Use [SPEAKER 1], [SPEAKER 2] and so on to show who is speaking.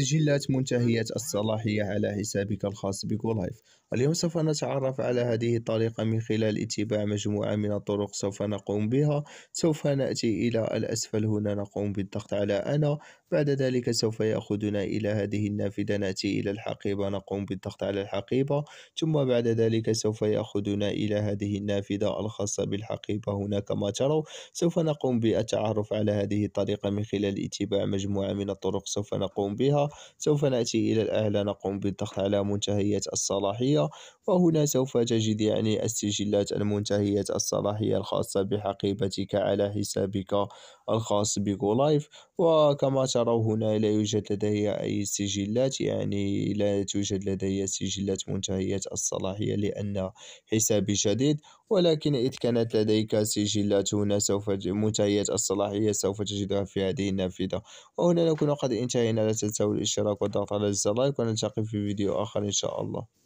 [SPEAKER 1] سجلات منتهية الصلاحية على حسابك الخاص بكولايف اليوم سوف نتعرف على هذه الطريقة من خلال اتباع مجموعة من الطرق سوف نقوم بها سوف نأتي إلى الأسفل هنا نقوم بالضغط على أنا بعد ذلك سوف يأخذنا إلى هذه النافذة نأتي إلى الحقيبة نقوم بالضغط على الحقيبة ثم بعد ذلك سوف يأخذنا إلى هذه النافذة الخاصة بالحقيبة هنا كما تروا سوف نقوم بالتعرف على هذه الطريقة من خلال اتباع مجموعة من الطرق سوف نقوم بها سوف نأتي إلى الأعلى نقوم بالضغط على منتهيات الصلاحية وهنا سوف تجد يعني السجلات المنتهية الصلاحية الخاصة بحقيبتك على حسابك الخاص بجو لايف وكما تروا هنا لا يوجد لدي أي سجلات يعني لا توجد لدي سجلات منتهية الصلاحية لأن حسابي جديد ولكن إذ كانت لديك سجلات هنا سوف منتهية الصلاحية سوف تجدها في هذه النافذة وهنا نكون قد انتهينا لا تنسوا الاشتراك والضغط على الزر لايك ونلتقي في فيديو آخر إن شاء الله